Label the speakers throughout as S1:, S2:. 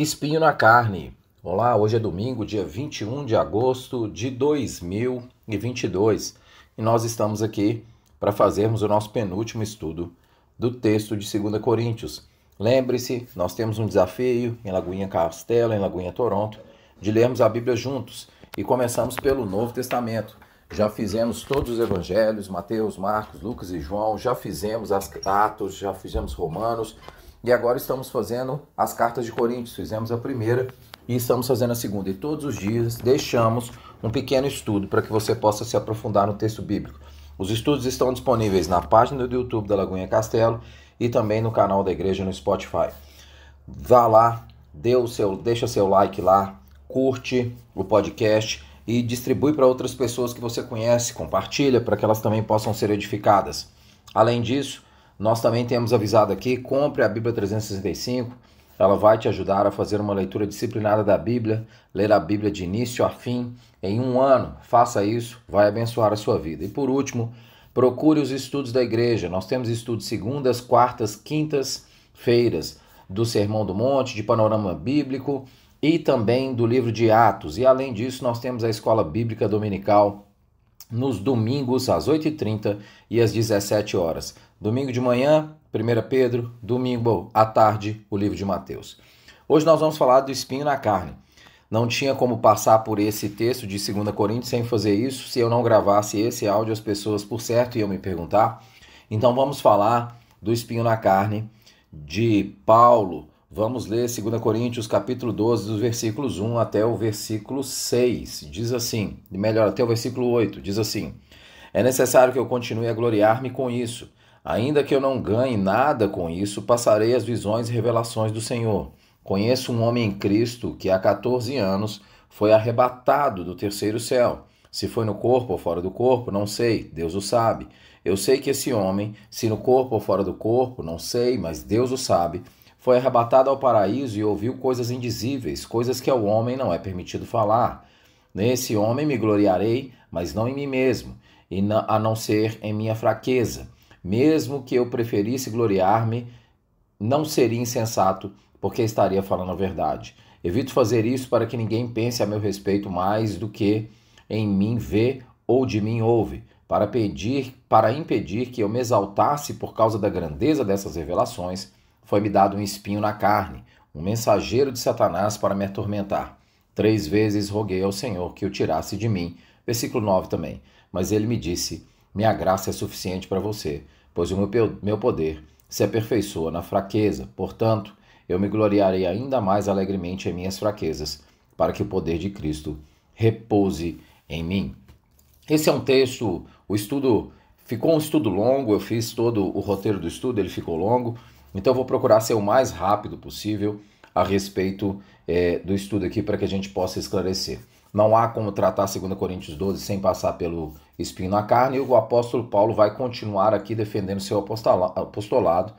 S1: Espinho na carne. Olá, hoje é domingo, dia 21 de agosto de 2022 e nós estamos aqui para fazermos o nosso penúltimo estudo do texto de 2 Coríntios. Lembre-se, nós temos um desafio em Lagoinha Castelo, em Lagoinha Toronto, de lermos a Bíblia juntos e começamos pelo Novo Testamento. Já fizemos todos os evangelhos, Mateus, Marcos, Lucas e João, já fizemos as Atos, já fizemos Romanos, e agora estamos fazendo as cartas de Coríntios. Fizemos a primeira e estamos fazendo a segunda. E todos os dias deixamos um pequeno estudo para que você possa se aprofundar no texto bíblico. Os estudos estão disponíveis na página do YouTube da Lagoinha Castelo e também no canal da igreja no Spotify. Vá lá, dê o seu, deixa seu like lá, curte o podcast e distribui para outras pessoas que você conhece, compartilha para que elas também possam ser edificadas. Além disso, nós também temos avisado aqui, compre a Bíblia 365. Ela vai te ajudar a fazer uma leitura disciplinada da Bíblia, ler a Bíblia de início a fim em um ano. Faça isso, vai abençoar a sua vida. E por último, procure os estudos da igreja. Nós temos estudos segundas, quartas, quintas feiras do Sermão do Monte, de Panorama Bíblico e também do livro de Atos. E além disso, nós temos a Escola Bíblica Dominical nos domingos às 8h30 e às 17 horas. Domingo de manhã, 1 Pedro, domingo à tarde, o livro de Mateus. Hoje nós vamos falar do espinho na carne. Não tinha como passar por esse texto de 2 Coríntios sem fazer isso, se eu não gravasse esse áudio, as pessoas por certo iam me perguntar. Então vamos falar do espinho na carne de Paulo Vamos ler 2 Coríntios capítulo 12, dos versículos 1 até o versículo 6. Diz assim, melhor, até o versículo 8, diz assim: É necessário que eu continue a gloriar-me com isso. Ainda que eu não ganhe nada com isso, passarei as visões e revelações do Senhor. Conheço um homem em Cristo que há 14 anos foi arrebatado do terceiro céu. Se foi no corpo ou fora do corpo, não sei, Deus o sabe. Eu sei que esse homem, se no corpo ou fora do corpo, não sei, mas Deus o sabe foi arrebatado ao paraíso e ouviu coisas indizíveis, coisas que ao homem não é permitido falar. Nesse homem me gloriarei, mas não em mim mesmo, e a não ser em minha fraqueza. Mesmo que eu preferisse gloriar-me, não seria insensato, porque estaria falando a verdade. Evito fazer isso para que ninguém pense a meu respeito mais do que em mim vê ou de mim ouve, para pedir, para impedir que eu me exaltasse por causa da grandeza dessas revelações foi-me dado um espinho na carne, um mensageiro de Satanás para me atormentar. Três vezes roguei ao Senhor que o tirasse de mim. Versículo 9 também. Mas ele me disse: Minha graça é suficiente para você, pois o meu poder se aperfeiçoa na fraqueza. Portanto, eu me gloriarei ainda mais alegremente em minhas fraquezas, para que o poder de Cristo repouse em mim. Esse é um texto, o estudo ficou um estudo longo, eu fiz todo o roteiro do estudo, ele ficou longo. Então, vou procurar ser o mais rápido possível a respeito é, do estudo aqui para que a gente possa esclarecer. Não há como tratar 2 Coríntios 12 sem passar pelo espinho na carne, e o apóstolo Paulo vai continuar aqui defendendo seu apostolado,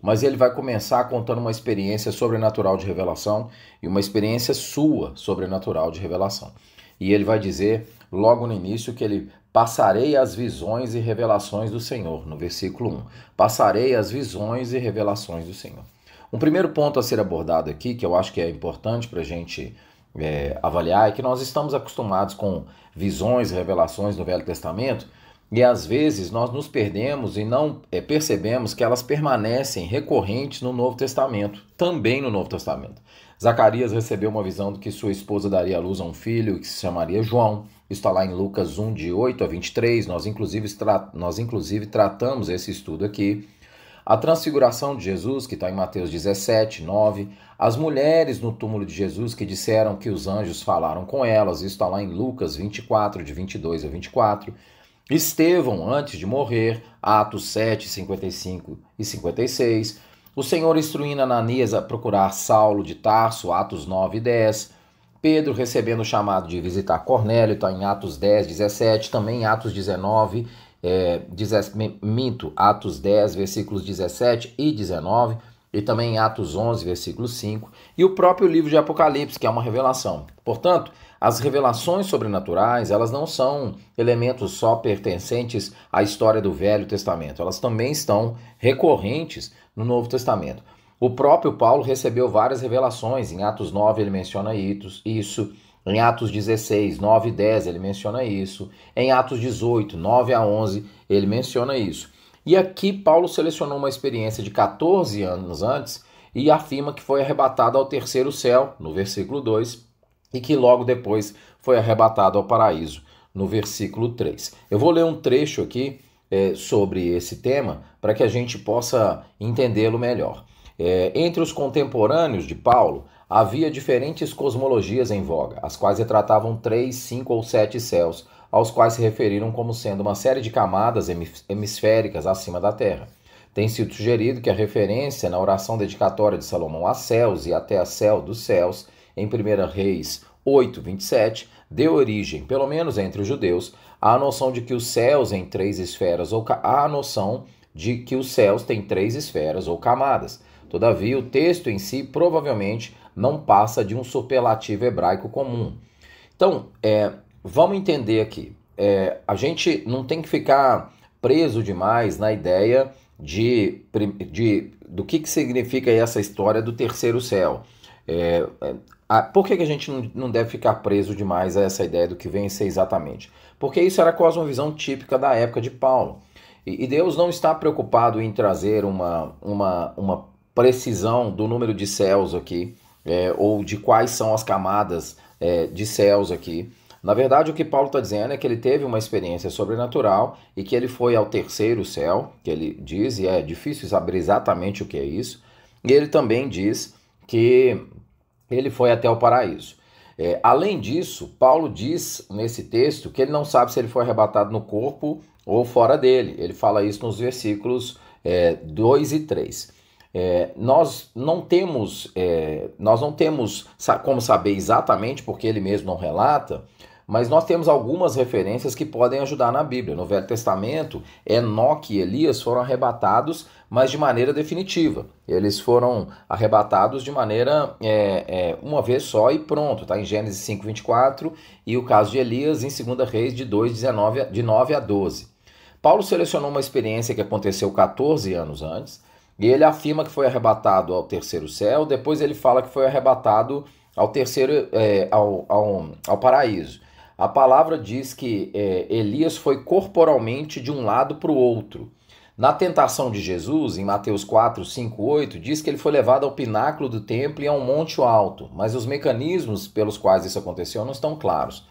S1: mas ele vai começar contando uma experiência sobrenatural de revelação e uma experiência sua sobrenatural de revelação. E ele vai dizer logo no início, que ele passarei as visões e revelações do Senhor, no versículo 1. Passarei as visões e revelações do Senhor. Um primeiro ponto a ser abordado aqui, que eu acho que é importante para a gente é, avaliar, é que nós estamos acostumados com visões e revelações no Velho Testamento, e às vezes nós nos perdemos e não é, percebemos que elas permanecem recorrentes no Novo Testamento, também no Novo Testamento. Zacarias recebeu uma visão de que sua esposa daria à luz a um filho que se chamaria João está lá em Lucas 1, de 8 a 23. Nós inclusive, nós, inclusive, tratamos esse estudo aqui. A transfiguração de Jesus, que está em Mateus 17, 9. As mulheres no túmulo de Jesus, que disseram que os anjos falaram com elas. Isso está lá em Lucas 24, de 22 a 24. Estevão, antes de morrer, Atos 7, 55 e 56. O Senhor instruindo Ananias a procurar Saulo de Tarso, Atos 9 e 10. Pedro recebendo o chamado de visitar Cornélio, está em Atos 10, 17, também em Atos 19, é, minto, Atos 10, versículos 17 e 19, e também em Atos 11, versículo 5, e o próprio livro de Apocalipse, que é uma revelação. Portanto, as revelações sobrenaturais, elas não são elementos só pertencentes à história do Velho Testamento, elas também estão recorrentes no Novo Testamento. O próprio Paulo recebeu várias revelações. Em Atos 9 ele menciona isso. Em Atos 16, 9 e 10 ele menciona isso. Em Atos 18, 9 a 11 ele menciona isso. E aqui Paulo selecionou uma experiência de 14 anos antes e afirma que foi arrebatado ao terceiro céu, no versículo 2, e que logo depois foi arrebatado ao paraíso, no versículo 3. Eu vou ler um trecho aqui é, sobre esse tema para que a gente possa entendê-lo melhor. É, entre os contemporâneos de Paulo, havia diferentes cosmologias em voga, as quais retratavam três, cinco ou sete céus, aos quais se referiram como sendo uma série de camadas hemisféricas acima da Terra. Tem sido sugerido que a referência na oração dedicatória de Salomão a céus e até a céu dos céus, em 1 Reis 8, 27, deu origem, pelo menos entre os judeus, à noção de que os céus em três esferas, ou à noção de que os céus têm três esferas ou camadas. Todavia, o texto em si provavelmente não passa de um superlativo hebraico comum. Então, é, vamos entender aqui. É, a gente não tem que ficar preso demais na ideia de, de do que, que significa essa história do terceiro céu. É, é, a, por que, que a gente não, não deve ficar preso demais a essa ideia do que vem ser exatamente? Porque isso era a cosmovisão típica da época de Paulo. E, e Deus não está preocupado em trazer uma, uma, uma precisão do número de céus aqui, é, ou de quais são as camadas é, de céus aqui. Na verdade, o que Paulo está dizendo é que ele teve uma experiência sobrenatural e que ele foi ao terceiro céu, que ele diz, e é difícil saber exatamente o que é isso, e ele também diz que ele foi até o paraíso. É, além disso, Paulo diz nesse texto que ele não sabe se ele foi arrebatado no corpo ou fora dele. Ele fala isso nos versículos é, 2 e 3. É, nós não temos, é, nós não temos como saber exatamente porque ele mesmo não relata, mas nós temos algumas referências que podem ajudar na Bíblia. No Velho Testamento, Enoque e Elias foram arrebatados, mas de maneira definitiva. Eles foram arrebatados de maneira é, é, uma vez só e pronto. Está em Gênesis 5, 24 e o caso de Elias em 2 Reis de 2, 19, de 9 a 12. Paulo selecionou uma experiência que aconteceu 14 anos antes e ele afirma que foi arrebatado ao terceiro céu, depois ele fala que foi arrebatado ao terceiro é, ao, ao, ao, paraíso. A palavra diz que é, Elias foi corporalmente de um lado para o outro. Na tentação de Jesus, em Mateus 4, 5, 8, diz que ele foi levado ao pináculo do templo e a um monte alto, mas os mecanismos pelos quais isso aconteceu não estão claros.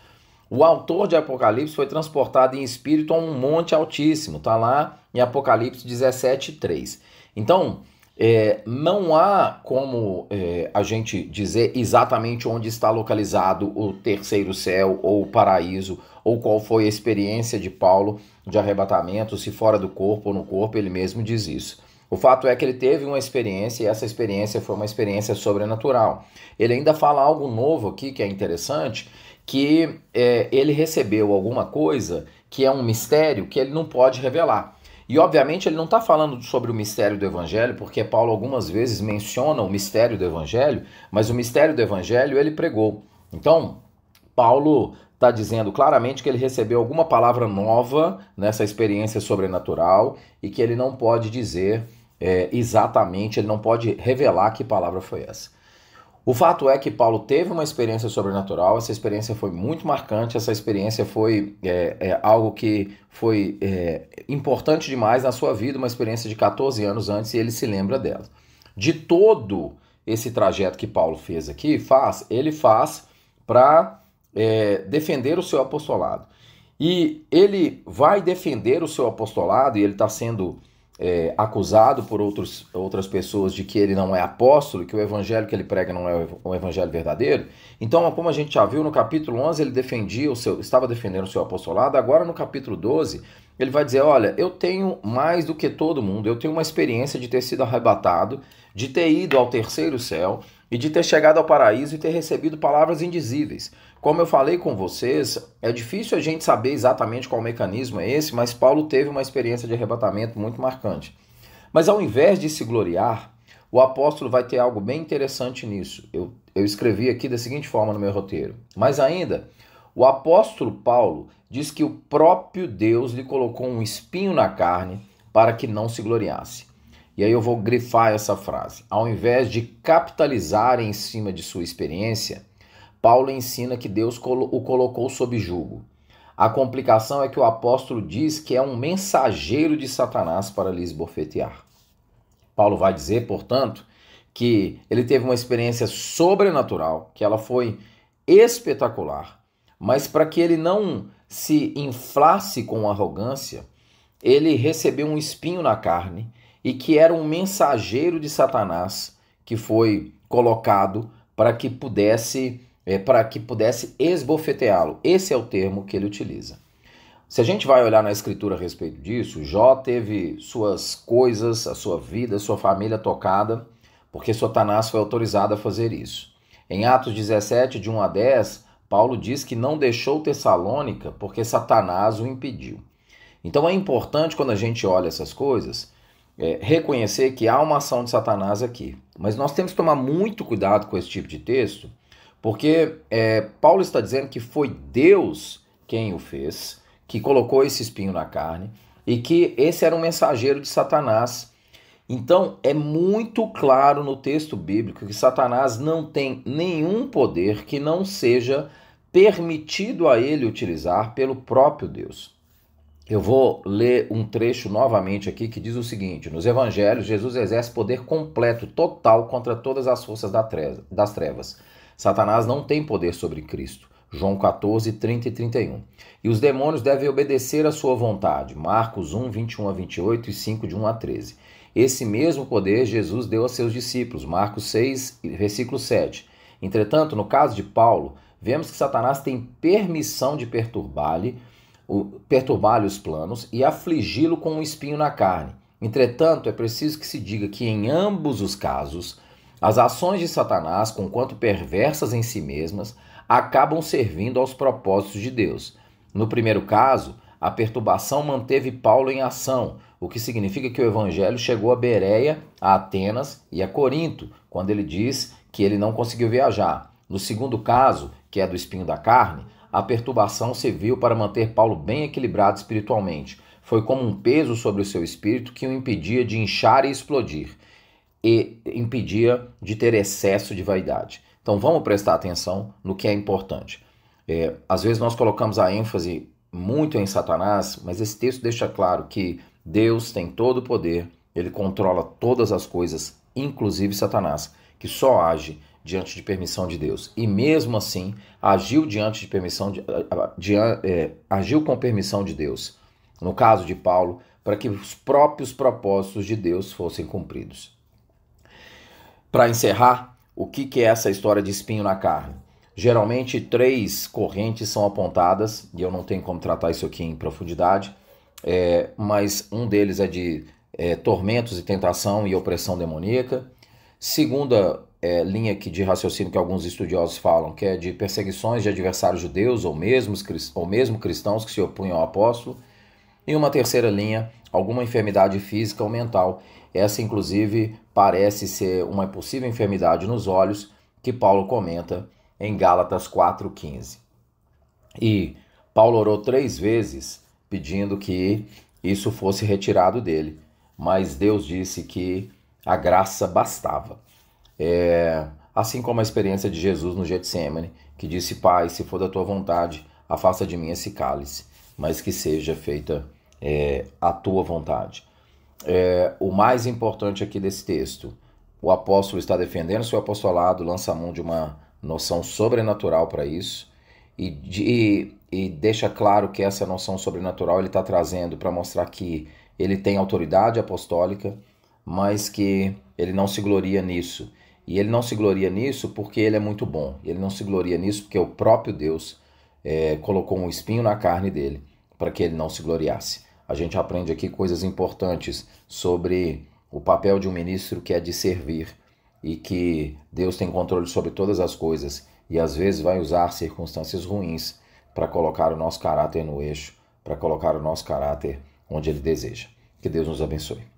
S1: O autor de Apocalipse foi transportado em espírito a um monte altíssimo, está lá em Apocalipse 17, 3. Então, é, não há como é, a gente dizer exatamente onde está localizado o terceiro céu ou o paraíso, ou qual foi a experiência de Paulo de arrebatamento, se fora do corpo ou no corpo, ele mesmo diz isso. O fato é que ele teve uma experiência e essa experiência foi uma experiência sobrenatural. Ele ainda fala algo novo aqui que é interessante, que é, ele recebeu alguma coisa que é um mistério que ele não pode revelar. E obviamente ele não está falando sobre o mistério do Evangelho, porque Paulo algumas vezes menciona o mistério do Evangelho, mas o mistério do Evangelho ele pregou. Então, Paulo está dizendo claramente que ele recebeu alguma palavra nova nessa experiência sobrenatural e que ele não pode dizer é, exatamente, ele não pode revelar que palavra foi essa. O fato é que Paulo teve uma experiência sobrenatural, essa experiência foi muito marcante, essa experiência foi é, é, algo que foi é, importante demais na sua vida, uma experiência de 14 anos antes e ele se lembra dela. De todo esse trajeto que Paulo fez aqui, faz, ele faz para é, defender o seu apostolado. E ele vai defender o seu apostolado, e ele está sendo é, acusado por outros, outras pessoas de que ele não é apóstolo, que o evangelho que ele prega não é um evangelho verdadeiro. Então, como a gente já viu, no capítulo 11 ele defendia o seu, estava defendendo o seu apostolado, agora no capítulo 12 ele vai dizer: Olha, eu tenho mais do que todo mundo, eu tenho uma experiência de ter sido arrebatado, de ter ido ao terceiro céu e de ter chegado ao paraíso e ter recebido palavras indizíveis. Como eu falei com vocês, é difícil a gente saber exatamente qual mecanismo é esse, mas Paulo teve uma experiência de arrebatamento muito marcante. Mas ao invés de se gloriar, o apóstolo vai ter algo bem interessante nisso. Eu, eu escrevi aqui da seguinte forma no meu roteiro. Mas ainda, o apóstolo Paulo diz que o próprio Deus lhe colocou um espinho na carne para que não se gloriasse. E aí eu vou grifar essa frase. Ao invés de capitalizar em cima de sua experiência, Paulo ensina que Deus o colocou sob julgo. A complicação é que o apóstolo diz que é um mensageiro de Satanás para lhes bofetear. Paulo vai dizer, portanto, que ele teve uma experiência sobrenatural, que ela foi espetacular, mas para que ele não se inflasse com arrogância, ele recebeu um espinho na carne e que era um mensageiro de Satanás que foi colocado para que pudesse é, para que pudesse esbofeteá-lo. Esse é o termo que ele utiliza. Se a gente vai olhar na escritura a respeito disso, Jó teve suas coisas, a sua vida, a sua família tocada, porque Satanás foi autorizado a fazer isso. Em Atos 17, de 1 a 10, Paulo diz que não deixou Tessalônica porque Satanás o impediu. Então é importante quando a gente olha essas coisas é, reconhecer que há uma ação de Satanás aqui. Mas nós temos que tomar muito cuidado com esse tipo de texto, porque é, Paulo está dizendo que foi Deus quem o fez, que colocou esse espinho na carne e que esse era um mensageiro de Satanás então, é muito claro no texto bíblico que Satanás não tem nenhum poder que não seja permitido a ele utilizar pelo próprio Deus. Eu vou ler um trecho novamente aqui que diz o seguinte: nos evangelhos, Jesus exerce poder completo, total contra todas as forças das trevas. Satanás não tem poder sobre Cristo. João 14, 30 e 31. E os demônios devem obedecer à sua vontade. Marcos 1, 21 a 28 e 5, de 1 a 13. Esse mesmo poder Jesus deu a seus discípulos. Marcos 6, versículo 7. Entretanto, no caso de Paulo, vemos que Satanás tem permissão de perturbar-lhe perturbar os planos e afligi-lo com um espinho na carne. Entretanto, é preciso que se diga que em ambos os casos, as ações de Satanás, conquanto perversas em si mesmas, acabam servindo aos propósitos de Deus. No primeiro caso, a perturbação manteve Paulo em ação, o que significa que o evangelho chegou a Bereia, a Atenas e a Corinto, quando ele diz que ele não conseguiu viajar. No segundo caso, que é do espinho da carne, a perturbação serviu para manter Paulo bem equilibrado espiritualmente. Foi como um peso sobre o seu espírito que o impedia de inchar e explodir, e impedia de ter excesso de vaidade. Então vamos prestar atenção no que é importante. É, às vezes nós colocamos a ênfase muito em Satanás, mas esse texto deixa claro que Deus tem todo o poder, ele controla todas as coisas, inclusive Satanás, que só age diante de permissão de Deus. E mesmo assim, agiu diante de permissão de, de é, agiu com permissão de Deus. No caso de Paulo, para que os próprios propósitos de Deus fossem cumpridos. Para encerrar, o que, que é essa história de espinho na carne? Geralmente, três correntes são apontadas, e eu não tenho como tratar isso aqui em profundidade, é, mas um deles é de é, tormentos e tentação e opressão demoníaca. Segunda é, linha que de raciocínio que alguns estudiosos falam, que é de perseguições de adversários judeus ou mesmo, ou mesmo cristãos que se opunham ao apóstolo. E uma terceira linha, alguma enfermidade física ou mental. Essa, inclusive, parece ser uma possível enfermidade nos olhos que Paulo comenta em Gálatas 4,15. E Paulo orou três vezes pedindo que isso fosse retirado dele. Mas Deus disse que a graça bastava. É, assim como a experiência de Jesus no Getsemane, que disse: Pai, se for da tua vontade, afasta de mim esse cálice, mas que seja feita é, a tua vontade. É, o mais importante aqui desse texto, o apóstolo está defendendo seu apostolado, lança mão de uma noção sobrenatural para isso, e, de, e deixa claro que essa noção sobrenatural ele está trazendo para mostrar que ele tem autoridade apostólica, mas que ele não se gloria nisso. E ele não se gloria nisso porque ele é muito bom. Ele não se gloria nisso porque o próprio Deus é, colocou um espinho na carne dele para que ele não se gloriasse. A gente aprende aqui coisas importantes sobre o papel de um ministro que é de servir e que Deus tem controle sobre todas as coisas e às vezes vai usar circunstâncias ruins para colocar o nosso caráter no eixo, para colocar o nosso caráter onde Ele deseja. Que Deus nos abençoe.